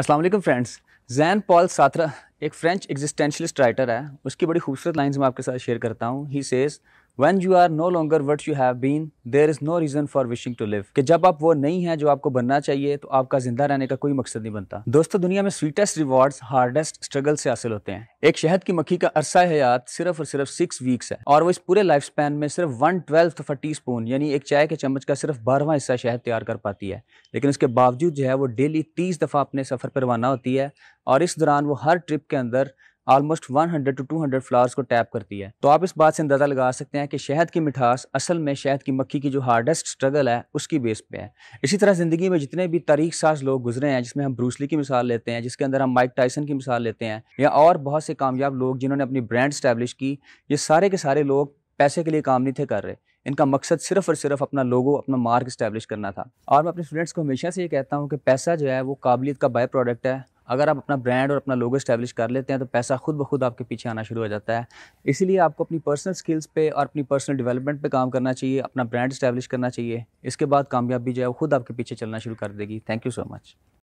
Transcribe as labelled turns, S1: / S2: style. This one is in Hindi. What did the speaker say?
S1: Aslam friends Jean Paul Sartre एक फ्रेंच एग्जिस्टेंशलिस्ट राइटर है उसकी बड़ी खूबसूरत लाइंस मैं आपके साथ शेयर करता हूँ he says when you are no longer what you have been there is no reason for wishing to live कि जब आप वो नहीं है जो आपको बनना चाहिए तो आपका जिंदा रहने का कोई मकसद नहीं बनता दोस्तों दुनिया में स्वीटेस्ट रिवॉर्ड्स हार्डेस्ट स्ट्रगल से हासिल होते हैं एक शहद की मक्खी का अरसा हयात सिर्फ और सिर्फ सिक्स वीक्स है और वो इस पूरे लाइफ स्पैन में सिर्फ one twelfth of a teaspoon यानी एक चाय के चम्मच का सिर्फ बारहवा हिस्सा शहद तैयार कर पाती है लेकिन उसके बावजूद जो है वो डेली तीस दफ़ा अपने सफ़र पर रवाना होती है और इस दौरान वो हर ट्रिप के अंदर ऑलमोस्ट 100 टू 200 फ्लावर्स को टैप करती है तो आप इस बात से अंदाज़ा लगा सकते हैं कि शहद की मिठास असल में शहद की मक्खी की जो हार्डेस्ट स्ट्रगल है उसकी बेस पे है इसी तरह ज़िंदगी में जितने भी तारीख साज लोग गुजरे हैं जिसमें हम ब्रूसली की मिसाल लेते हैं जिसके अंदर हम माइक टाइसन की मिसाल लेते हैं या और बहुत से कामयाब लोग जिन्होंने अपनी ब्रांड स्टैब्लिश की ये सारे के सारे लोग पैसे के लिए काम नहीं थे कर रहे इनका मकसद सिर्फ और सिर्फ अपना लोगो अपना मार्क इस्टेब्लिश करना था और मैं अपने स्टूडेंट्स को हमेशा से ये कहता हूँ कि पैसा जो है वो काबिलियत का बाय प्रोडक्ट है अगर आप अपना ब्रांड और अपना लोगो इस्टेब्लिश कर लेते हैं तो पैसा खुद ब खुद आपके पीछे आना शुरू हो जाता है इसीलिए आपको अपनी पर्सनल स्किल्स पे और अपनी पर्सनल डेवलपमेंट पे काम करना चाहिए अपना ब्रांड इस्टेब्लिश करना चाहिए इसके बाद कामयाबी जो है वो खुद आपके पीछे चलना शुरू कर देगी थैंक यू सो मच